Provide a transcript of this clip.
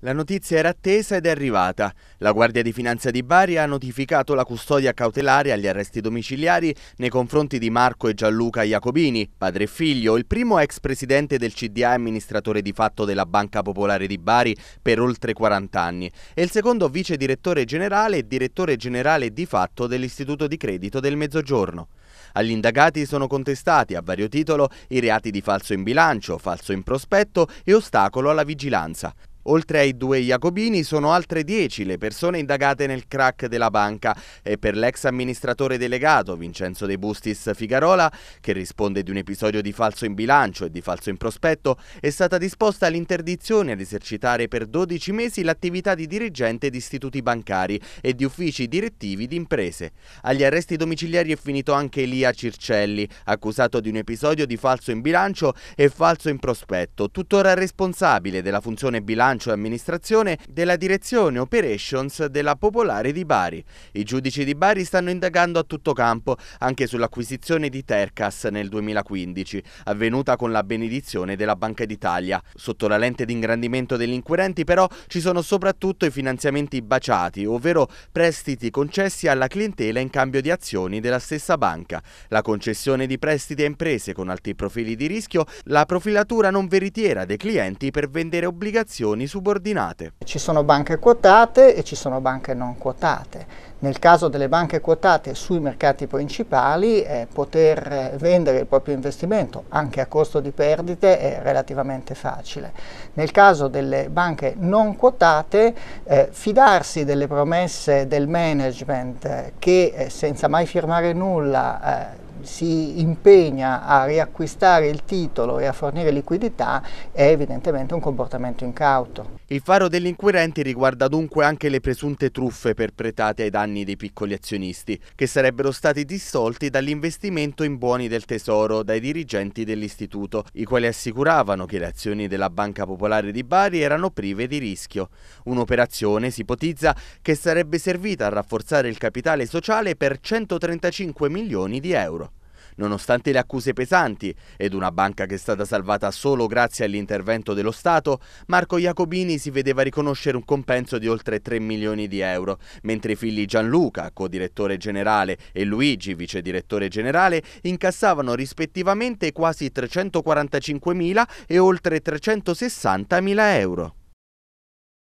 La notizia era attesa ed è arrivata. La Guardia di Finanza di Bari ha notificato la custodia cautelare agli arresti domiciliari nei confronti di Marco e Gianluca Iacobini, padre e figlio, il primo ex presidente del CDA e amministratore di fatto della Banca Popolare di Bari per oltre 40 anni, e il secondo vice direttore generale e direttore generale di fatto dell'Istituto di Credito del Mezzogiorno. Agli indagati sono contestati a vario titolo i reati di falso in bilancio, falso in prospetto e ostacolo alla vigilanza. Oltre ai due Jacobini sono altre dieci le persone indagate nel crack della banca e per l'ex amministratore delegato Vincenzo De Bustis Figarola, che risponde di un episodio di falso in bilancio e di falso in prospetto, è stata disposta l'interdizione ad esercitare per 12 mesi l'attività di dirigente di istituti bancari e di uffici direttivi di imprese. Agli arresti domiciliari è finito anche Elia Circelli, accusato di un episodio di falso in bilancio e falso in prospetto, tuttora responsabile della funzione bilancio bilancio e amministrazione della direzione operations della Popolare di Bari. I giudici di Bari stanno indagando a tutto campo anche sull'acquisizione di Tercas nel 2015, avvenuta con la benedizione della Banca d'Italia. Sotto la lente d'ingrandimento degli inquirenti però ci sono soprattutto i finanziamenti baciati, ovvero prestiti concessi alla clientela in cambio di azioni della stessa banca, la concessione di prestiti a imprese con alti profili di rischio, la profilatura non veritiera dei clienti per vendere obbligazioni azioni subordinate. Ci sono banche quotate e ci sono banche non quotate. Nel caso delle banche quotate sui mercati principali, eh, poter eh, vendere il proprio investimento anche a costo di perdite è relativamente facile. Nel caso delle banche non quotate, eh, fidarsi delle promesse del management eh, che eh, senza mai firmare nulla eh, si impegna a riacquistare il titolo e a fornire liquidità è evidentemente un comportamento incauto. Il faro degli inquirenti riguarda dunque anche le presunte truffe perpetrate ai danni dei piccoli azionisti, che sarebbero stati dissolti dall'investimento in buoni del tesoro dai dirigenti dell'istituto, i quali assicuravano che le azioni della Banca Popolare di Bari erano prive di rischio. Un'operazione, si ipotizza, che sarebbe servita a rafforzare il capitale sociale per 135 milioni di euro. Nonostante le accuse pesanti ed una banca che è stata salvata solo grazie all'intervento dello Stato, Marco Jacobini si vedeva riconoscere un compenso di oltre 3 milioni di euro, mentre i figli Gianluca, co-direttore generale, e Luigi, vice direttore generale, incassavano rispettivamente quasi 345 mila e oltre 360 mila euro.